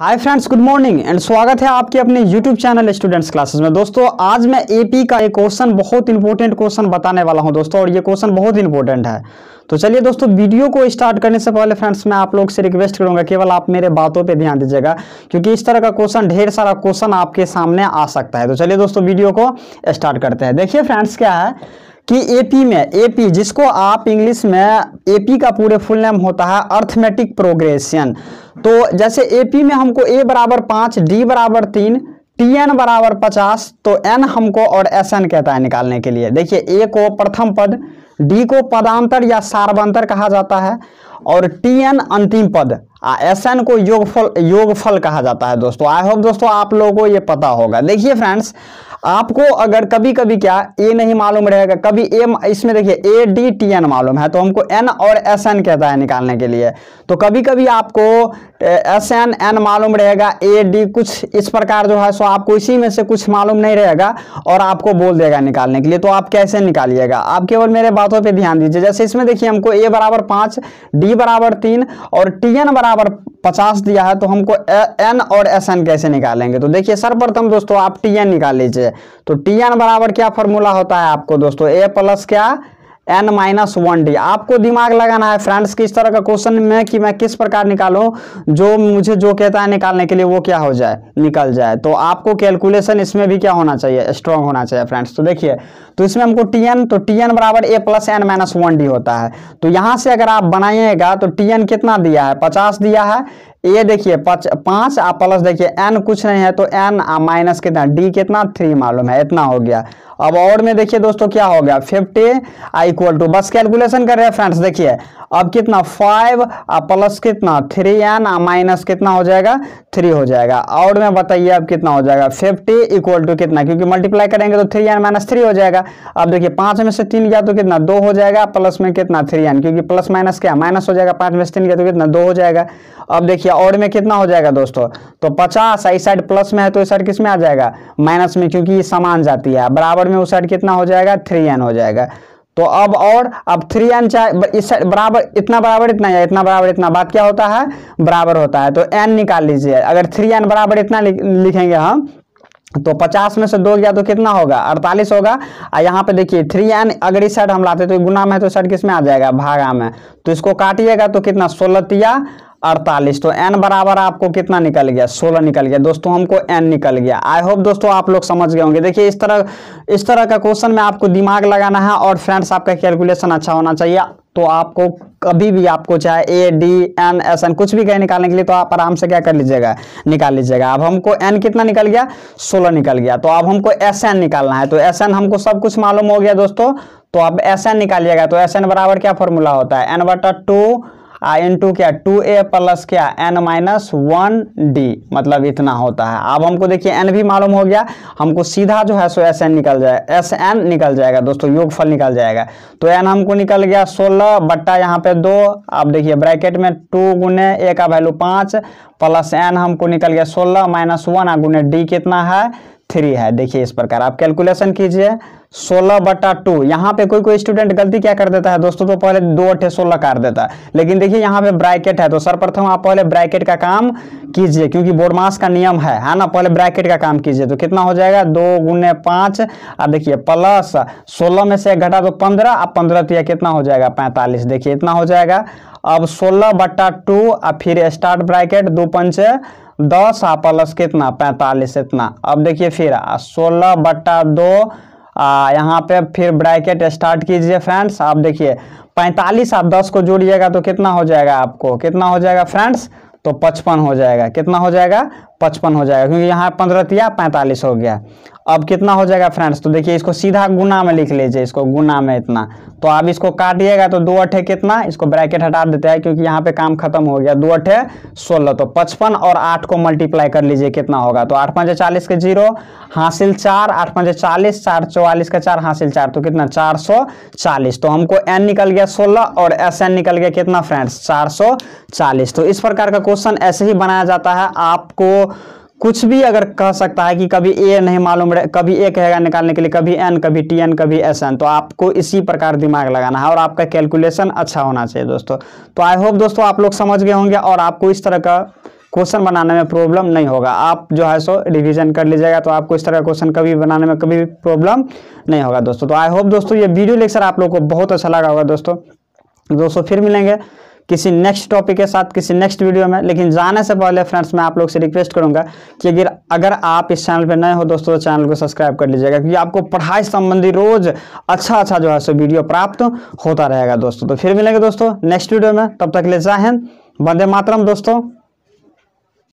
hi friends good morning and स्वागत है आपके अपने यूट्यूब चैनल स्टूडेंट्स क्लासेस में दोस्तों आज मैं एपी का एक क्वेश्चन बहुत इंपॉर्टेंट क्वेश्चन बताने वाला हूं दोस्तों और ये क्वेश्चन बहुत इंपॉर्टेंट है तो चलिए दोस्तों वीडियो को स्टार्ट करने से पहले फ्रेंड्स मैं आप लोग से रिक्वेस्ट करूंगा केवल आप मेरे बातों पर ध्यान दीजिएगा क्योंकि इस तरह का क्वेश्चन ढेर सारा क्वेश्चन आपके सामने आ सकता है तो चलिए दोस्तों वीडियो को स्टार्ट करते हैं देखिए फ्रेंड्स क्या है कि एपी में एपी जिसको आप इंग्लिश में एपी का पूरे फुल नेम होता है अर्थमेटिक प्रोग्रेशन तो जैसे ए पी में हमको ए बराबर पांच डी बराबर तीन टी एन बराबर पचास तो एन हमको और एस एन कहता है निकालने के लिए देखिए ए को प्रथम पद डी को पदांतर या सार्वंतर कहा जाता है और टी एन अंतिम पद आ एस एन को योगफल योगफल कहा जाता है दोस्तों आई होप दोस्तों आप लोगों को ये पता होगा देखिए फ्रेंड्स आपको अगर कभी कभी क्या ए नहीं मालूम रहेगा कभी ए इसमें देखिए ए डी टी एन मालूम है तो हमको एन और एस एन कहता है निकालने के लिए तो कभी कभी आपको एस एन एन मालूम रहेगा ए डी कुछ इस प्रकार जो है सो आपको इसी में से कुछ मालूम नहीं रहेगा और आपको बोल देगा निकालने के लिए तो आप कैसे निकालिएगा आप केवल मेरे बातों पर ध्यान दीजिए जैसे इसमें देखिए हमको ए बराबर पाँच डी बराबर तीन और टी एन बराबर पचास दिया है तो हमको एन और एस एन कैसे निकालेंगे तो देखिए सर्वप्रथम दोस्तों आप टी एन निकाल लीजिए से तो टी एन बराबर क्या फॉर्मूला होता है आपको दोस्तों ए प्लस क्या एन माइनस वन डी आपको दिमाग लगाना है फ्रेंड्स किस तरह का क्वेश्चन में कि मैं किस प्रकार निकालूं जो मुझे जो कहता है निकालने के लिए वो क्या हो जाए निकल जाए तो आपको कैलकुलेशन इसमें भी क्या होना चाहिए स्ट्रांग होना चाहिए फ्रेंड्स तो देखिए तो इसमें हमको टी एन तो टी एन बराबर A plus N minus one D होता है तो यहाँ से अगर आप बनाइएगा तो टी एन कितना दिया है पचास दिया है ये देखिए पाँच आ प्लस देखिए एन कुछ नहीं है तो एन आ माइनस कितना डी कितना थ्री मालूम है इतना हो गया अब और में देखिए दोस्तों क्या हो गया फिफ्टी आई इक्वल टू बस कैलकुलेशन कर रहे हैं फ्रेंड्स देखिए अब कितना फाइव प्लस कितना थ्री एन माइनस कितना हो जाएगा थ्री हो जाएगा और में बताइए अब कितना हो जाएगा फिफ्टी इक्वल टू कितना क्योंकि मल्टीप्लाई करेंगे तो थ्री एन माइनस थ्री हो जाएगा अब देखिए पांच में से तीन गया तो कितना दो हो जाएगा प्लस में कितना थ्री एन क्योंकि प्लस माइनस क्या माइनस हो जाएगा पांच में से तीन गया तो कितना दो हो जाएगा अब देखिए और में कितना हो जाएगा दोस्तों तो पचास इस साइड प्लस में है तो इस साइड किस में आ जाएगा माइनस में क्योंकि ये समान जाती है बराबर में उस साइड कितना हो जाएगा थ्री एन हो जाएगा तो अब और अब थ्री एन चाहे इस बराबर इतना बराबर इतना या इतना बराबर इतना बात क्या होता है बराबर होता है तो एन निकाल लीजिए अगर थ्री एन बराबर इतना लिखेंगे हम तो 50 में से दो गया तो कितना होगा 48 होगा और यहाँ पे देखिए थ्री एन अगर इस साइड हम लाते तो गुना में तो साइड किस में आ जाएगा भागा में तो इसको काटिएगा तो कितना सोलह तिया अड़तालीस तो एन बराबर आपको कितना निकल गया सोलह निकल गया दोस्तों हमको एन निकल गया आई होप दोस्तों आप लोग समझ गए होंगे देखिए इस तरह इस तरह का क्वेश्चन में आपको दिमाग लगाना है और फ्रेंड्स आपका कैलकुलेशन अच्छा होना चाहिए तो आपको कभी भी आपको चाहे A D N S N कुछ भी कहीं निकालने के लिए तो आप आराम से क्या कर लीजिएगा निकाल लीजिएगा अब हमको एन कितना निकल गया सोलह निकल गया तो अब हमको एस एन निकालना है तो एस एन हमको सब कुछ मालूम हो गया दोस्तों तो अब एस एन निकालिएगा तो एस एन बराबर क्या फॉर्मूला होता है एन बटा टू आई एन टू क्या टू ए प्लस क्या एन माइनस वन डी मतलब इतना होता है अब हमको देखिए एन भी मालूम हो गया हमको सीधा जो है सो एस एन निकल जाए एस एन निकल जाएगा दोस्तों योगफल निकल जाएगा तो एन हमको निकल गया सोलह बट्टा यहाँ पे दो अब देखिए ब्रैकेट में टू गुने ए का वैल्यू पाँच प्लस एन हमको निकल गया सोलह माइनस वन गुने डी कितना है थ्री है देखिए इस प्रकार आप कैलकुलेशन कीजिए सोलह बटा टू यहाँ पे कोई कोई स्टूडेंट गलती क्या कर देता है दोस्तों तो पहले दो अठे सोलह कर देता है लेकिन देखिए यहाँ पे ब्रैकेट है तो सर्वप्रथम आप पहले ब्रैकेट का काम कीजिए क्योंकि बोर्डमास का नियम है है ना पहले ब्रैकेट का काम कीजिए तो कितना हो जाएगा दो गुने पांच और देखिए प्लस सोलह में से घटा तो पंद्रह अब पंद्रह तो कितना हो जाएगा पैंतालीस देखिए इतना हो जाएगा अब सोलह बट्टा टू और फिर स्टार्ट ब्रैकेट दो पंच दस आ प्लस कितना पैंतालीस इतना अब देखिए फिर सोलह बट्टा दो यहाँ पे फिर ब्रैकेट स्टार्ट कीजिए फ्रेंड्स आप देखिए पैंतालीस आप दस को जोड़िएगा तो कितना हो जाएगा आपको कितना हो जाएगा फ्रेंड्स तो पचपन हो जाएगा कितना हो जाएगा पचपन हो जाएगा क्योंकि यहाँ पंद्रतिया पैंतालीस हो गया अब कितना हो जाएगा फ्रेंड्स तो देखिए इसको सीधा गुना में लिख लीजिए इसको गुना में इतना तो आप इसको काटिएगा तो दो अठे कितना इसको ब्रैकेट हटा देते हैं क्योंकि यहाँ पे काम खत्म हो गया दो अठे सोलह तो पचपन और आठ को मल्टीप्लाई कर लीजिए कितना होगा तो आठ पाँच चालीस के जीरो हासिल चार आठ पाँच चालीस चार चौवालीस का चार हासिल चार तो कितना चार सौ चालीस तो हमको एन निकल गया सोलह और एस एन निकल गया कितना फ्रेंड्स चार सौ चालीस तो इस प्रकार का क्वेश्चन ऐसे ही बनाया जाता है आपको कुछ भी अगर कह सकता है कि कभी ए नहीं मालूम रहे कभी ए कहेगा निकालने के लिए कभी एन कभी टी एन कभी एस एन तो आपको इसी प्रकार दिमाग लगाना है और आपका कैलकुलेशन अच्छा होना चाहिए दोस्तों तो आई होप दोस्तों आप लोग समझ गए होंगे और आपको इस तरह का क्वेश्चन बनाने में प्रॉब्लम नहीं होगा आप जो है सो रिविजन कर लीजिएगा तो आपको इस तरह का क्वेश्चन कभी बनाने में कभी प्रॉब्लम नहीं होगा दोस्तों तो आई होप दोस्तों ये वीडियो लेक्चर आप लोग को बहुत अच्छा लगा होगा दोस्तों दोस्तों फिर मिलेंगे किसी नेक्स्ट टॉपिक के साथ किसी नेक्स्ट वीडियो में लेकिन जाने से पहले फ्रेंड्स मैं आप लोग से रिक्वेस्ट करूंगा कि अगर अगर आप इस चैनल पर नए हो दोस्तों तो चैनल को सब्सक्राइब कर लीजिएगा क्योंकि आपको पढ़ाई संबंधी रोज अच्छा अच्छा जो है सो वीडियो प्राप्त होता रहेगा दोस्तों तो फिर मिलेंगे दोस्तों नेक्स्ट वीडियो में तब तक ले जाए वंदे मातरम दोस्तों